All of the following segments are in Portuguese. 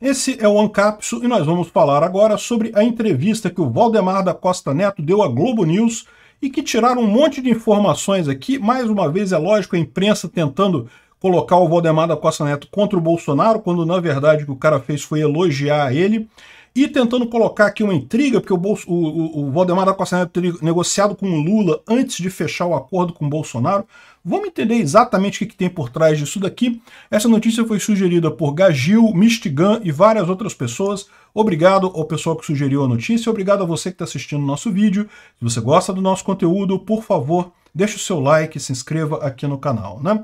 Esse é o Ancapso e nós vamos falar agora sobre a entrevista que o Valdemar da Costa Neto deu à Globo News e que tiraram um monte de informações aqui. Mais uma vez, é lógico, a imprensa tentando colocar o Valdemar da Costa Neto contra o Bolsonaro, quando na verdade o que o cara fez foi elogiar ele. E tentando colocar aqui uma intriga, porque o, Bolso, o, o, Valdemar da Costa Neto teria negociado com o Lula antes de fechar o acordo com o Bolsonaro. Vamos entender exatamente o que, que tem por trás disso daqui. Essa notícia foi sugerida por Gagil, Mistigan e várias outras pessoas. Obrigado ao pessoal que sugeriu a notícia. Obrigado a você que está assistindo o nosso vídeo. Se você gosta do nosso conteúdo, por favor, deixe o seu like, se inscreva aqui no canal. Né?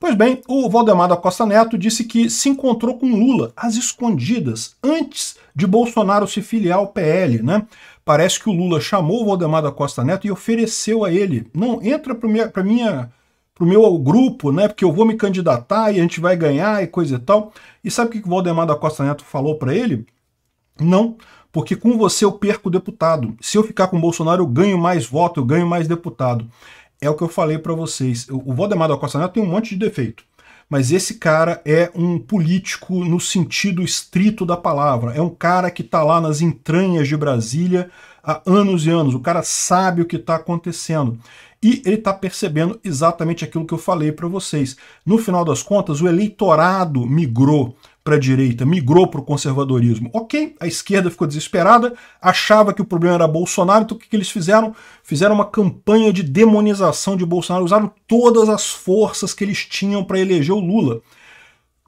Pois bem, o Valdemar da Costa Neto disse que se encontrou com Lula às escondidas, antes de Bolsonaro se filiar ao PL, né? Parece que o Lula chamou o Valdemar da Costa Neto e ofereceu a ele: não, entra para minha, pra minha meu grupo, né? Porque eu vou me candidatar e a gente vai ganhar e coisa e tal. E sabe o que o Valdemar da Costa Neto falou para ele? Não, porque com você eu perco deputado. Se eu ficar com o Bolsonaro, eu ganho mais voto, eu ganho mais deputado é o que eu falei para vocês. O Valdemar da Costa Neto tem um monte de defeito, mas esse cara é um político no sentido estrito da palavra. É um cara que está lá nas entranhas de Brasília há anos e anos. O cara sabe o que está acontecendo. E ele está percebendo exatamente aquilo que eu falei para vocês. No final das contas, o eleitorado migrou para a direita, migrou para o conservadorismo. Ok, a esquerda ficou desesperada, achava que o problema era Bolsonaro, então o que, que eles fizeram? Fizeram uma campanha de demonização de Bolsonaro, usaram todas as forças que eles tinham para eleger o Lula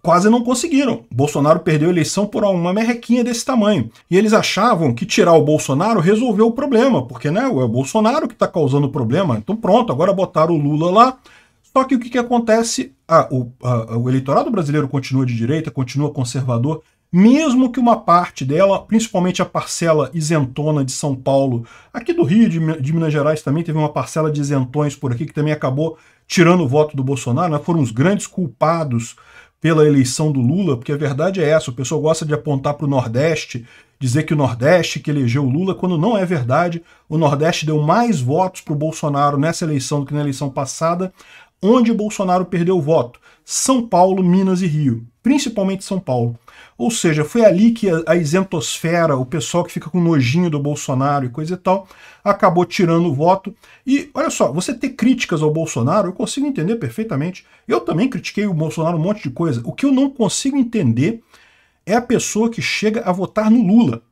quase não conseguiram. Bolsonaro perdeu a eleição por uma merrequinha desse tamanho. E eles achavam que tirar o Bolsonaro resolveu o problema, porque né, é o Bolsonaro que está causando o problema. Então pronto, agora botaram o Lula lá só que o que, que acontece? Ah, o, a, o eleitorado brasileiro continua de direita, continua conservador, mesmo que uma parte dela, principalmente a parcela isentona de São Paulo, aqui do Rio, de, de, Minas Gerais também teve uma parcela de isentões por aqui que também acabou tirando o voto do Bolsonaro, né? foram os grandes culpados pela eleição do Lula, porque a verdade é essa, o pessoal gosta de apontar para o Nordeste, dizer que o Nordeste que elegeu o Lula, quando não é verdade, o Nordeste deu mais votos para o Bolsonaro nessa eleição do que na eleição passada, onde Bolsonaro perdeu o voto: São Paulo, Minas e Rio, principalmente São Paulo. Ou seja, foi ali que a isentosfera, o pessoal que fica com nojinho do Bolsonaro e coisa e tal, acabou tirando o voto. E olha só, você ter críticas ao Bolsonaro, eu consigo entender perfeitamente. Eu também critiquei o Bolsonaro um monte de coisa. O que eu não consigo entender é a pessoa que chega a votar no Lula.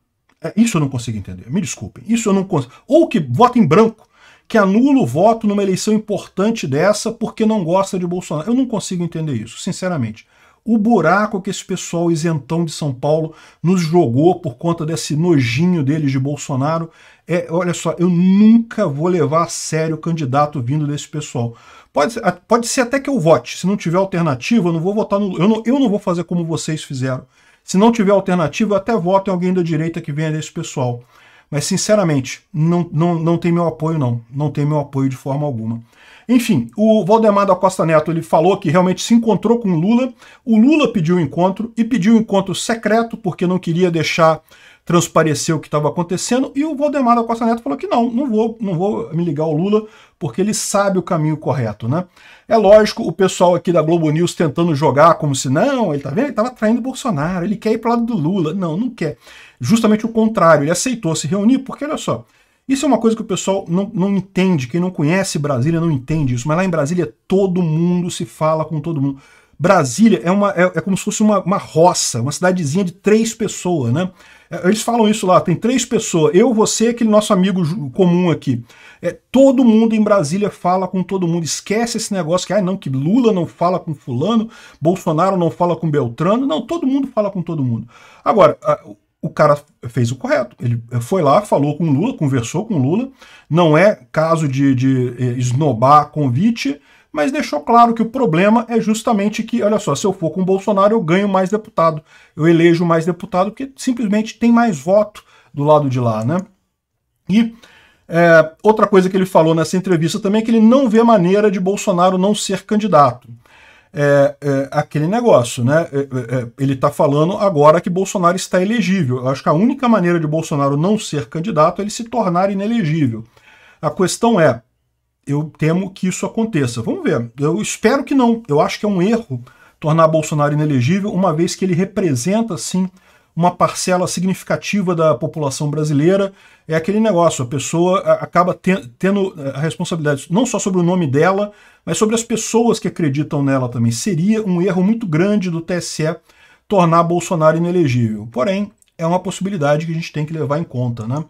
É, isso eu não consigo entender. Me desculpem. Isso eu não consigo. Ou que vota em branco que anula o voto numa eleição importante dessa porque não gosta de Bolsonaro. Eu não consigo entender isso, sinceramente. O buraco que esse pessoal isentão de São Paulo nos jogou por conta desse nojinho deles de Bolsonaro é, olha só, eu nunca vou levar a sério o candidato vindo desse pessoal. Pode, pode ser até que eu vote. Se não tiver alternativa, eu não vou votar no. Eu não, eu não vou fazer como vocês fizeram. Se não tiver alternativa, eu até voto em alguém da direita que venha desse pessoal. Mas, sinceramente, não, não, não tem meu apoio, não. Não tem meu apoio de forma alguma. Enfim, o Valdemar da Costa Neto ele falou que realmente se encontrou com o Lula. O Lula pediu o um encontro e pediu um encontro secreto, porque não queria deixar transpareceu o que estava acontecendo e o Valdemar da Costa Neto falou que não, não vou, não vou me ligar ao Lula porque ele sabe o caminho correto, né? É lógico, o pessoal aqui da Globo News tentando jogar como se não, ele tá vendo, ele estava traindo Bolsonaro, ele quer ir para lado do Lula. Não, não quer. Justamente o contrário, ele aceitou se reunir porque olha só, isso é uma coisa que o pessoal não, não entende, quem não conhece Brasília não entende isso, mas lá em Brasília todo mundo se fala com todo mundo. Brasília é, uma, é, é como se fosse uma, uma roça, uma cidadezinha de três pessoas, né? É, eles falam isso lá, tem três pessoas, eu, você e aquele nosso amigo comum aqui. É, todo mundo em Brasília fala com todo mundo, esquece esse negócio que, ah, não, que Lula não fala com fulano, Bolsonaro não fala com Beltrano, não, todo mundo fala com todo mundo. Agora, a, o cara fez o correto. Ele foi lá, falou com Lula, conversou com Lula. Não é caso de, de eh, esnobar convite, mas deixou claro que o problema é justamente que, olha só, se eu for com o Bolsonaro, eu ganho mais deputado, eu elejo mais deputado, porque simplesmente tem mais voto do lado de lá, né? E é, outra coisa que ele falou nessa entrevista também é que ele não vê maneira de Bolsonaro não ser candidato. É, é, aquele negócio, né? É, é, é, ele está falando agora que Bolsonaro está elegível. Eu acho que a única maneira de Bolsonaro não ser candidato é ele se tornar inelegível. A questão é, eu temo que isso aconteça. Vamos ver. Eu espero que não. Eu acho que é um erro tornar Bolsonaro inelegível, uma vez que ele representa, sim, uma parcela significativa da população brasileira. É aquele negócio, a pessoa acaba tendo eh, a responsabilidade não só sobre o nome dela, mas sobre as pessoas que acreditam nela também. Seria um erro muito grande do TSE tornar Bolsonaro inelegível. Porém, é uma possibilidade que a gente tem que levar em conta, né?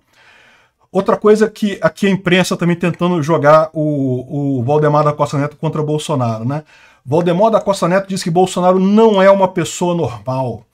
Outra coisa que aqui a imprensa também tá tentando jogar o, o Valdemar da Costa Neto contra Bolsonaro, né? Valdemar da Costa Neto disse que Bolsonaro não é uma pessoa normal.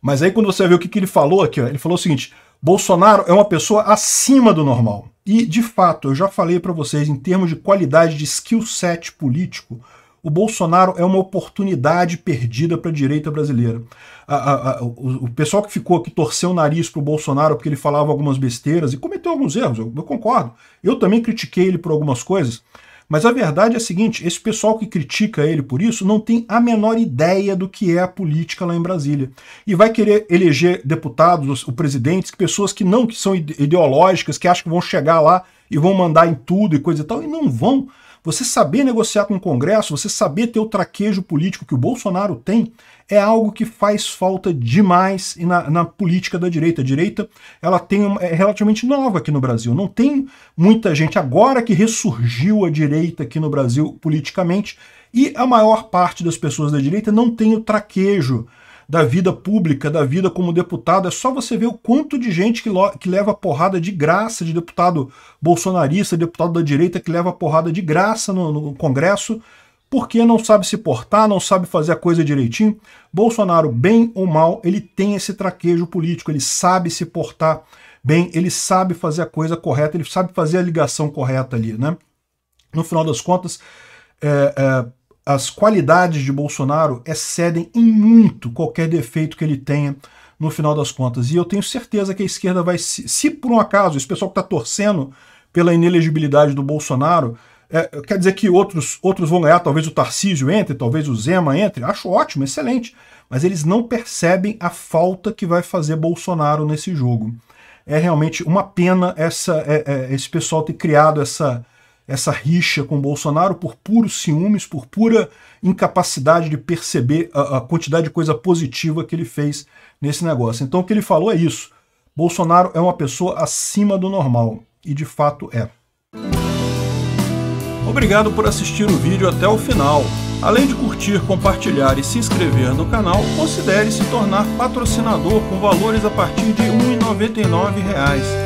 Mas aí quando você vê o que, que ele falou aqui, ó, ele falou o seguinte, Bolsonaro é uma pessoa acima do normal. E, de fato, eu já falei para vocês, em termos de qualidade de skill set político, o Bolsonaro é uma oportunidade perdida para a direita brasileira. A, a, a, o, o, pessoal que ficou, que torceu o nariz para o Bolsonaro porque ele falava algumas besteiras e cometeu alguns erros, eu, eu concordo. Eu também critiquei ele por algumas coisas, mas a verdade é a seguinte: esse pessoal que critica ele por isso não tem a menor ideia do que é a política lá em Brasília. E vai querer eleger deputados, o presidentes, pessoas que não que são ideológicas, que acham que vão chegar lá e vão mandar em tudo e coisa e tal, e não vão. Você saber negociar com o Congresso, você saber ter o traquejo político que o Bolsonaro tem, é algo que faz falta demais na, na política da direita. A direita ela tem, é relativamente nova aqui no Brasil. Não tem muita gente agora que ressurgiu a direita aqui no Brasil politicamente e a maior parte das pessoas da direita não tem o traquejo da vida pública, da vida como deputado. É só você ver o quanto de gente que, que leva porrada de graça, de deputado bolsonarista, deputado da direita que leva porrada de graça no, no Congresso, porque não sabe se portar, não sabe fazer a coisa direitinho. Bolsonaro, bem ou mal, ele tem esse traquejo político, ele sabe se portar bem, ele sabe fazer a coisa correta, ele sabe fazer a ligação correta ali, né? No final das contas, é, é, as qualidades de Bolsonaro excedem em muito qualquer defeito que ele tenha no final das contas. E eu tenho certeza que a esquerda vai, se, se por um acaso, esse pessoal que está torcendo pela inelegibilidade do Bolsonaro, é, quer dizer que outros, outros vão ganhar, talvez o Tarcísio entre, talvez o Zema entre, acho ótimo, excelente, mas eles não percebem a falta que vai fazer Bolsonaro nesse jogo. É realmente uma pena essa, é, é, esse pessoal ter criado essa, essa rixa com Bolsonaro por puros ciúmes, por pura incapacidade de perceber a, a quantidade de coisa positiva que ele fez nesse negócio. Então o que ele falou é isso. Bolsonaro é uma pessoa acima do normal, e de fato é. Obrigado por assistir o vídeo até o final. Além de curtir, compartilhar e se inscrever no canal, considere se tornar patrocinador com valores a partir de R$ 1,99